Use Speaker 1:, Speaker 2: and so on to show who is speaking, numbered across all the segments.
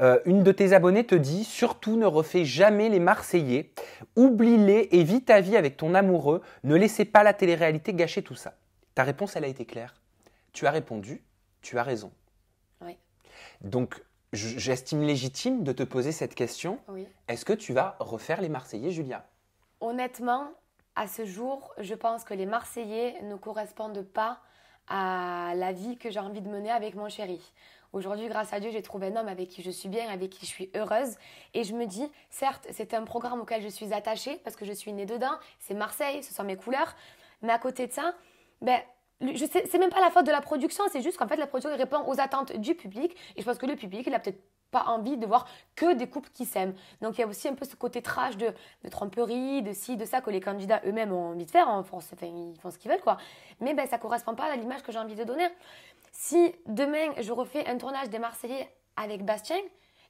Speaker 1: Euh, une de tes abonnées te dit surtout ne refais jamais les Marseillais, oublie-les et vis ta vie avec ton amoureux, ne laissez pas la télé-réalité gâcher tout ça. Ta réponse, elle a été claire. Tu as répondu, tu as raison. Oui. Donc, j'estime légitime de te poser cette question. Est-ce que tu vas refaire les Marseillais, Julia
Speaker 2: Honnêtement, à ce jour, je pense que les Marseillais ne correspondent pas à la vie que j'ai envie de mener avec mon chéri. Aujourd'hui, grâce à Dieu, j'ai trouvé un homme avec qui je suis bien, avec qui je suis heureuse. Et je me dis, certes, c'est un programme auquel je suis attachée parce que je suis née dedans, c'est Marseille, ce sont mes couleurs. Mais à côté de ça, ben, je c'est même pas la faute de la production, c'est juste qu'en fait, la production répond aux attentes du public. Et je pense que le public, il a peut-être pas envie de voir que des couples qui s'aiment. Donc il y a aussi un peu ce côté trash de, tromperie, de ci, de ça que les candidats eux-mêmes ont envie de faire. En France, enfin, ils font ce qu'ils veulent, quoi. Mais ben, ça correspond pas à l'image que j'ai envie de donner. Si demain je refais un tournage des Marseillais avec Bastien,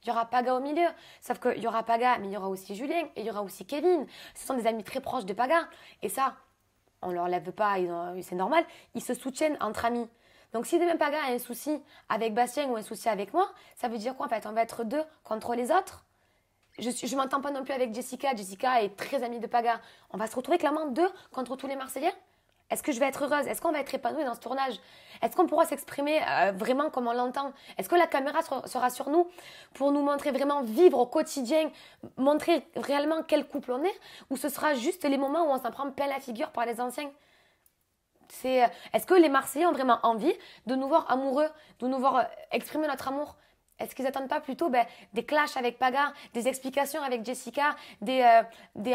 Speaker 2: il y aura Paga au milieu. Sauf qu'il y aura Paga, mais il y aura aussi Julien et il y aura aussi Kevin. Ce sont des amis très proches de Paga. Et ça, on leur lève pas, c'est normal. Ils se soutiennent entre amis. Donc si demain Paga a un souci avec Bastien ou un souci avec moi, ça veut dire quoi en fait On va être deux contre les autres je ne m'entends pas non plus avec Jessica. Jessica est très amie de Paga. On va se retrouver clairement deux contre tous les Marseillais est-ce que je vais être heureuse Est-ce qu'on va être épanoui dans ce tournage Est-ce qu'on pourra s'exprimer euh, vraiment comme on l'entend Est-ce que la caméra sera sur nous pour nous montrer vraiment vivre au quotidien, montrer réellement quel couple on est Ou ce sera juste les moments où on s'en prend plein la figure par les anciens c'est, euh, est-ce que les Marseillais ont vraiment envie de nous voir amoureux, de nous voir euh, exprimer notre amour est-ce qu'ils n'attendent pas plutôt ben, des clashs avec Pagard, des explications avec Jessica, des, euh,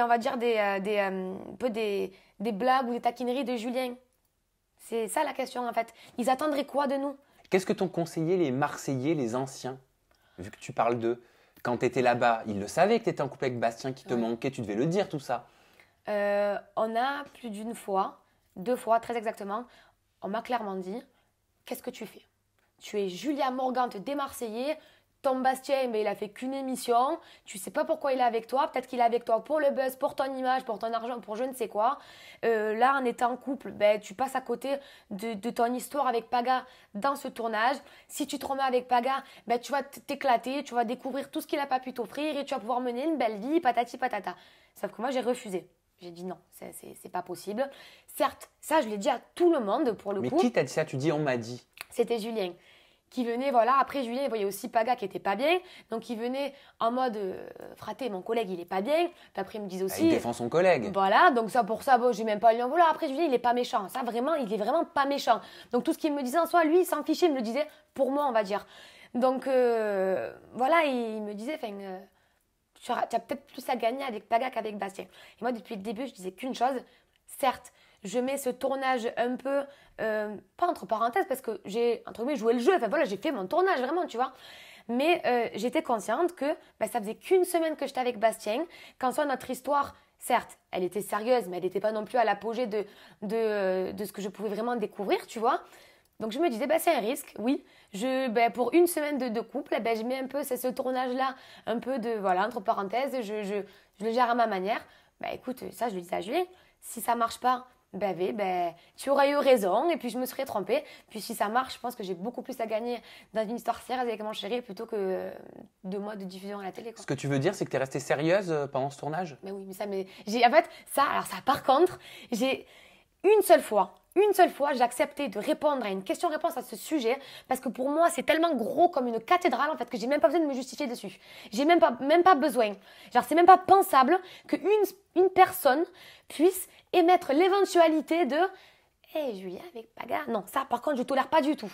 Speaker 2: on va dire des, euh, euh, peu des, blagues ou des taquineries de Julien C'est ça la question en fait. Ils attendraient quoi de nous
Speaker 1: Qu'est-ce que t'ont conseillé les Marseillais, les anciens Vu que tu parles d'eux, quand tu étais là-bas, ils le savaient que tu étais en couple avec Bastien, qui te manquait, tu devais le dire tout ça.
Speaker 2: on a plus d'une fois, deux fois très exactement, on m'a clairement dit, qu'est-ce que tu fais tu es Julia Morgan, des Marseillais. Tom Bastien, mais eh ben, il a fait qu'une émission. Tu sais pas pourquoi il est avec toi. Peut-être qu'il est avec toi pour le buzz, pour ton image, pour ton argent, pour je ne sais quoi. Euh, là, en étant en couple, ben, tu passes à côté de, ton histoire avec Paga dans ce tournage. Si tu te remets avec Paga, ben, tu vas t'éclater, tu vas découvrir tout ce qu'il n'a pas pu t'offrir et tu vas pouvoir mener une belle vie, patati patata. Sauf que moi, j'ai refusé. J'ai dit non, c'est pas possible. Certes, ça, je l'ai dit à tout le monde pour le coup. Mais qui t'a
Speaker 1: dit ça Tu dis on m'a dit.
Speaker 2: C'était Julien qui venait, voilà, après Julien, il voyait aussi Paga qui était pas bien, donc il venait en mode, euh, frater mon collègue, il est pas bien, puis après il me disait bah, aussi... Il défend son collègue. Voilà, donc ça pour ça, bon, j'ai même pas lui en vouloir. Après Julien, il est pas méchant, ça vraiment, il est vraiment pas méchant. Donc tout ce qu'il me disait en soi, lui, il s'en fichait, il me le disait pour moi, on va dire. Donc euh, voilà, il, me disait, enfin... Euh, tu as, peut-être plus à gagner avec Paga qu'avec Bastien. Et moi, depuis le début, je disais qu'une chose, certes, je mets ce tournage un peu, euh, pas entre parenthèses, parce que j'ai, entre guillemets, joué le jeu, enfin voilà, j'ai fait mon tournage vraiment, tu vois. Mais euh, j'étais consciente que bah, ça faisait qu'une semaine que j'étais avec Bastien, qu'en soit notre histoire, certes, elle était sérieuse, mais elle n'était pas non plus à l'apogée de, euh, de, ce que je pouvais vraiment découvrir, tu vois. Donc je me disais, bah, c'est un risque, oui. Je, bah, pour une semaine de, de couple, ben je mets un peu ce tournage-là, un peu de, voilà, entre parenthèses, je, le gère à ma manière. Bah écoute, ça je le disais à Julien, si ça marche pas, ben, oui, tu aurais eu raison et puis je me serais trompée. Puis si ça marche, je pense que j'ai beaucoup plus à gagner dans une histoire sérieuse avec mon chéri plutôt que de mois de diffusion à la télé. Ce que
Speaker 1: tu veux dire, c'est que tu es restée sérieuse euh, pendant ce tournage
Speaker 2: Mais oui, mais ça, mais. En fait, ça, alors ça, par contre, j'ai une seule fois une seule fois, j'ai accepté de répondre à une question-réponse à ce sujet parce que pour moi, c'est tellement gros comme une cathédrale en fait que j'ai même pas besoin de me justifier dessus. J'ai même pas, même pas besoin. Genre, c'est même pas pensable qu'une une personne puisse émettre l'éventualité de Hé hey, Julia avec bagarre !» Non, ça par contre, je tolère pas du tout.